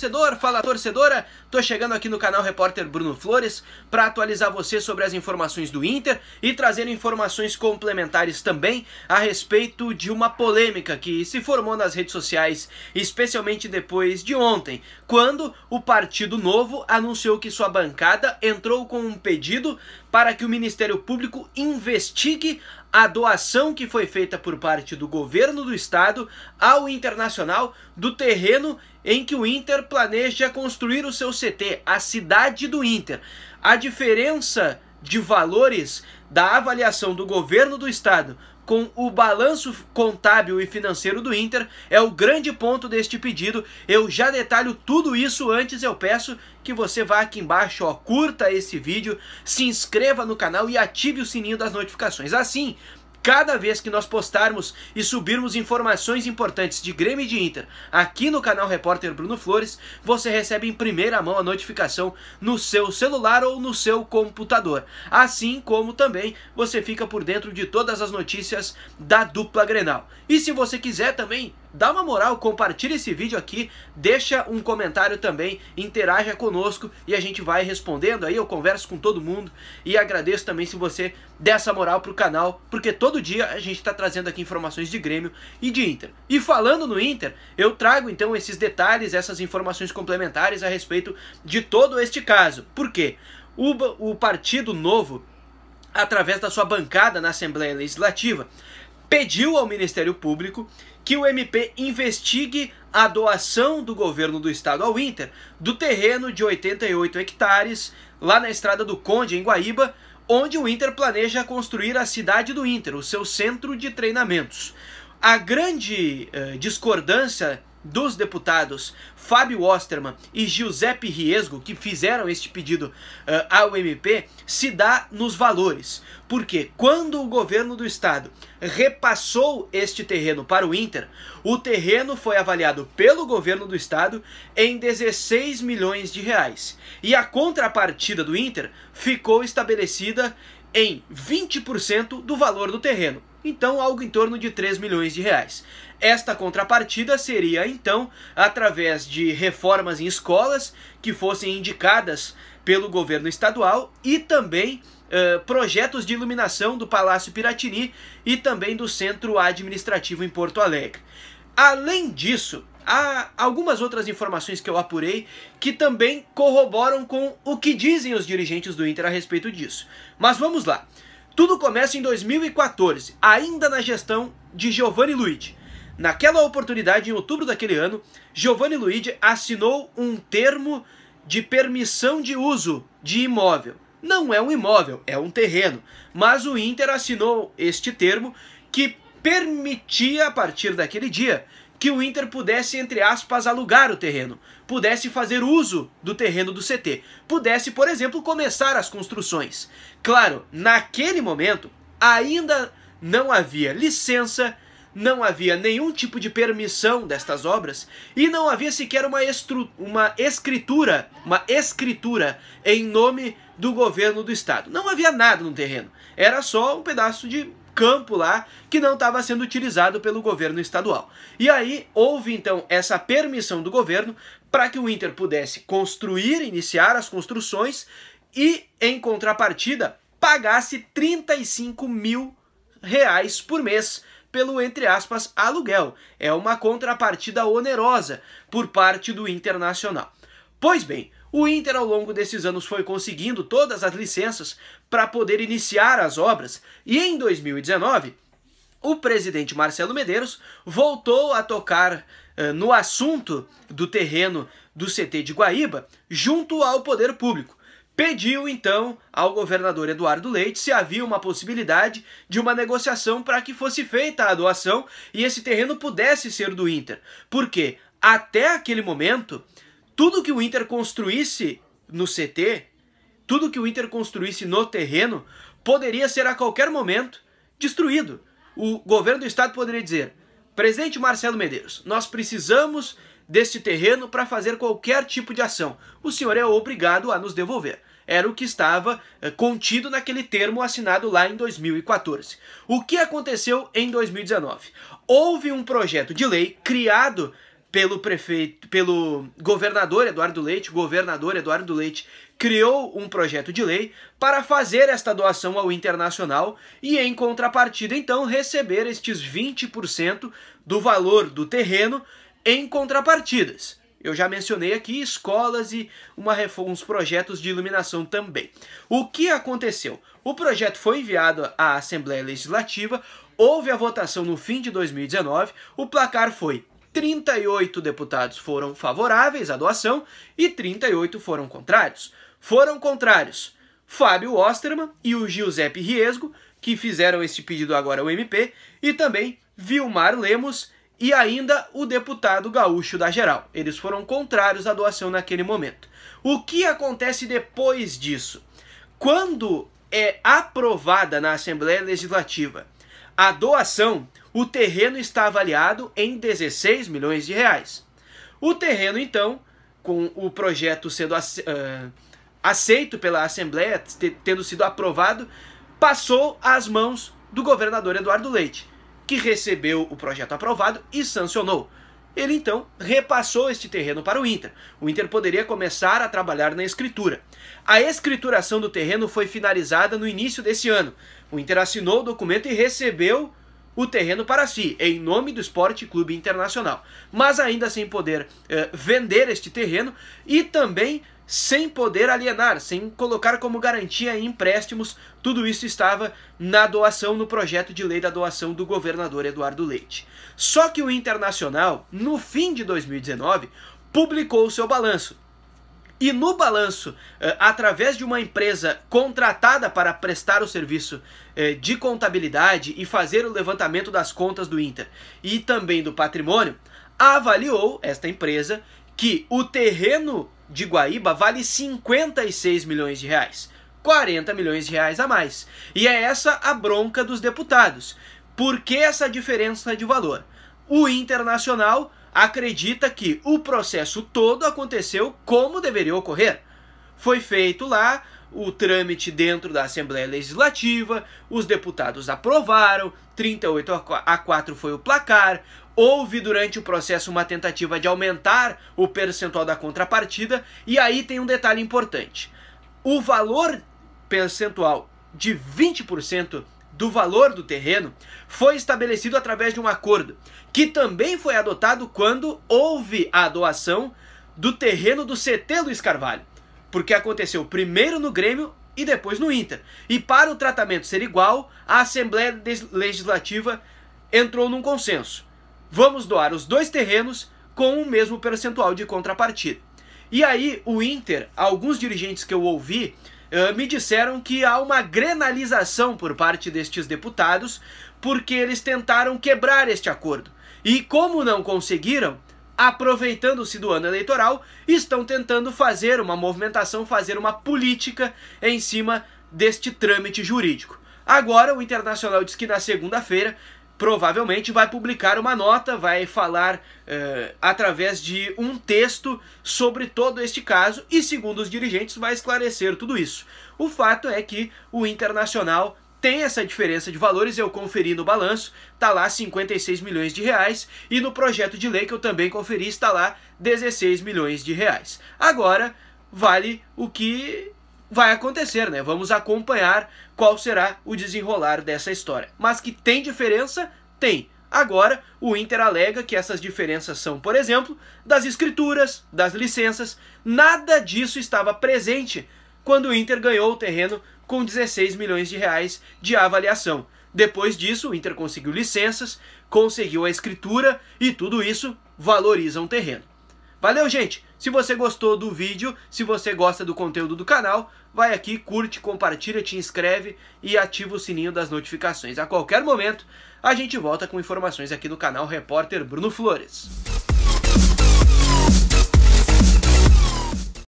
torcedor, fala torcedora. Tô chegando aqui no canal Repórter Bruno Flores para atualizar você sobre as informações do Inter e trazer informações complementares também a respeito de uma polêmica que se formou nas redes sociais, especialmente depois de ontem, quando o Partido Novo anunciou que sua bancada entrou com um pedido para que o Ministério Público investigue a doação que foi feita por parte do governo do estado ao Internacional do terreno em que o Inter planeja construir o seu CT, a cidade do Inter. A diferença de valores da avaliação do governo do estado com o balanço contábil e financeiro do Inter é o grande ponto deste pedido. Eu já detalho tudo isso antes, eu peço que você vá aqui embaixo, ó, curta esse vídeo, se inscreva no canal e ative o sininho das notificações. Assim, Cada vez que nós postarmos e subirmos informações importantes de Grêmio e de Inter aqui no canal Repórter Bruno Flores, você recebe em primeira mão a notificação no seu celular ou no seu computador. Assim como também você fica por dentro de todas as notícias da dupla Grenal. E se você quiser também dá uma moral, compartilha esse vídeo aqui, deixa um comentário também, interaja conosco e a gente vai respondendo aí, eu converso com todo mundo e agradeço também se você der essa moral pro canal, porque todo dia a gente está trazendo aqui informações de Grêmio e de Inter. E falando no Inter, eu trago então esses detalhes, essas informações complementares a respeito de todo este caso. Por quê? O, o Partido Novo, através da sua bancada na Assembleia Legislativa, pediu ao Ministério Público que o MP investigue a doação do governo do estado ao Inter do terreno de 88 hectares lá na Estrada do Conde, em Guaíba, onde o Inter planeja construir a cidade do Inter, o seu centro de treinamentos. A grande eh, discordância dos deputados Fábio Osterman e Giuseppe Riesgo, que fizeram este pedido uh, ao MP, se dá nos valores. Porque quando o governo do estado repassou este terreno para o Inter, o terreno foi avaliado pelo governo do estado em 16 milhões de reais. E a contrapartida do Inter ficou estabelecida em 20% do valor do terreno então algo em torno de 3 milhões de reais. Esta contrapartida seria então através de reformas em escolas que fossem indicadas pelo governo estadual e também Uh, projetos de iluminação do Palácio Piratini e também do Centro Administrativo em Porto Alegre. Além disso, há algumas outras informações que eu apurei que também corroboram com o que dizem os dirigentes do Inter a respeito disso. Mas vamos lá. Tudo começa em 2014, ainda na gestão de Giovanni Luiz. Naquela oportunidade, em outubro daquele ano, Giovanni Luiz assinou um termo de permissão de uso de imóvel. Não é um imóvel, é um terreno. Mas o Inter assinou este termo que permitia, a partir daquele dia, que o Inter pudesse, entre aspas, alugar o terreno, pudesse fazer uso do terreno do CT, pudesse, por exemplo, começar as construções. Claro, naquele momento ainda não havia licença, não havia nenhum tipo de permissão destas obras e não havia sequer uma, uma escritura, uma escritura em nome do governo do estado. Não havia nada no terreno. Era só um pedaço de campo lá que não estava sendo utilizado pelo governo estadual. E aí houve então essa permissão do governo para que o Inter pudesse construir, iniciar as construções e, em contrapartida, pagasse 35 mil reais por mês pelo, entre aspas, aluguel. É uma contrapartida onerosa por parte do Internacional. Pois bem, o Inter ao longo desses anos foi conseguindo todas as licenças para poder iniciar as obras. E em 2019, o presidente Marcelo Medeiros voltou a tocar eh, no assunto do terreno do CT de Guaíba junto ao poder público. Pediu então ao governador Eduardo Leite se havia uma possibilidade de uma negociação para que fosse feita a doação e esse terreno pudesse ser do Inter. Porque até aquele momento, tudo que o Inter construísse no CT tudo que o Inter construísse no terreno poderia ser a qualquer momento destruído. O governo do estado poderia dizer: Presidente Marcelo Medeiros, nós precisamos deste terreno para fazer qualquer tipo de ação. O senhor é obrigado a nos devolver. Era o que estava eh, contido naquele termo assinado lá em 2014. O que aconteceu em 2019? Houve um projeto de lei criado pelo prefeito, pelo governador Eduardo Leite, governador Eduardo Leite criou um projeto de lei para fazer esta doação ao Internacional e em contrapartida então receber estes 20% do valor do terreno em contrapartidas. Eu já mencionei aqui escolas e uma uns projetos de iluminação também. O que aconteceu? O projeto foi enviado à Assembleia Legislativa, houve a votação no fim de 2019, o placar foi 38 deputados foram favoráveis à doação e 38 foram contrários. Foram contrários Fábio Osterman e o Giuseppe Riesgo, que fizeram este pedido agora ao MP, e também Vilmar Lemos e ainda o deputado gaúcho da geral. Eles foram contrários à doação naquele momento. O que acontece depois disso? Quando é aprovada na Assembleia Legislativa a doação, o terreno está avaliado em 16 milhões de reais. O terreno, então, com o projeto sendo ace uh, aceito pela Assembleia, tendo sido aprovado, passou às mãos do governador Eduardo Leite, que recebeu o projeto aprovado e sancionou. Ele então repassou este terreno para o Inter. O Inter poderia começar a trabalhar na escritura. A escrituração do terreno foi finalizada no início desse ano. O Inter assinou o documento e recebeu o terreno para si, em nome do Esporte Clube Internacional, mas ainda sem poder eh, vender este terreno e também sem poder alienar, sem colocar como garantia em empréstimos, tudo isso estava na doação, no projeto de lei da doação do governador Eduardo Leite. Só que o Internacional, no fim de 2019, publicou o seu balanço e no balanço, eh, através de uma empresa contratada para prestar o serviço eh, de contabilidade e fazer o levantamento das contas do Inter e também do patrimônio, avaliou esta empresa que o terreno de Guaíba vale 56 milhões de reais. 40 milhões de reais a mais. E é essa a bronca dos deputados. Por que essa diferença de valor? O Internacional acredita que o processo todo aconteceu como deveria ocorrer. Foi feito lá o trâmite dentro da Assembleia Legislativa, os deputados aprovaram, 38 a 4 foi o placar. Houve durante o processo uma tentativa de aumentar o percentual da contrapartida, e aí tem um detalhe importante. O valor percentual de 20% do valor do terreno foi estabelecido através de um acordo, que também foi adotado quando houve a doação do terreno do CT Luiz Carvalho, porque aconteceu primeiro no Grêmio e depois no Inter. E para o tratamento ser igual, a Assembleia Legislativa entrou num consenso. Vamos doar os dois terrenos com o mesmo percentual de contrapartida. E aí, o Inter, alguns dirigentes que eu ouvi, ah, me disseram que há uma grenalização por parte destes deputados porque eles tentaram quebrar este acordo. E como não conseguiram, aproveitando-se do ano eleitoral, estão tentando fazer uma movimentação, fazer uma política em cima deste trâmite jurídico. Agora, o Internacional diz que na segunda-feira provavelmente vai publicar uma nota, vai falar eh, através de um texto sobre todo este caso e, segundo os dirigentes, vai esclarecer tudo isso. O fato é que o Internacional tem essa diferença de valores, eu conferi no balanço, está lá 56 milhões de reais, e no projeto de lei que eu também conferi, está lá 16 milhões de reais. Agora, vale o que vai acontecer, né? Vamos acompanhar qual será o desenrolar dessa história. Mas que tem diferença? Tem. Agora, o Inter alega que essas diferenças são, por exemplo, das escrituras, das licenças. Nada disso estava presente quando o Inter ganhou o terreno com 16 milhões de reais de avaliação. Depois disso, o Inter conseguiu licenças, conseguiu a escritura e tudo isso valoriza um terreno. Valeu, gente! Se você gostou do vídeo, se você gosta do conteúdo do canal, vai aqui, curte, compartilha, te inscreve e ativa o sininho das notificações. A qualquer momento, a gente volta com informações aqui no canal Repórter Bruno Flores.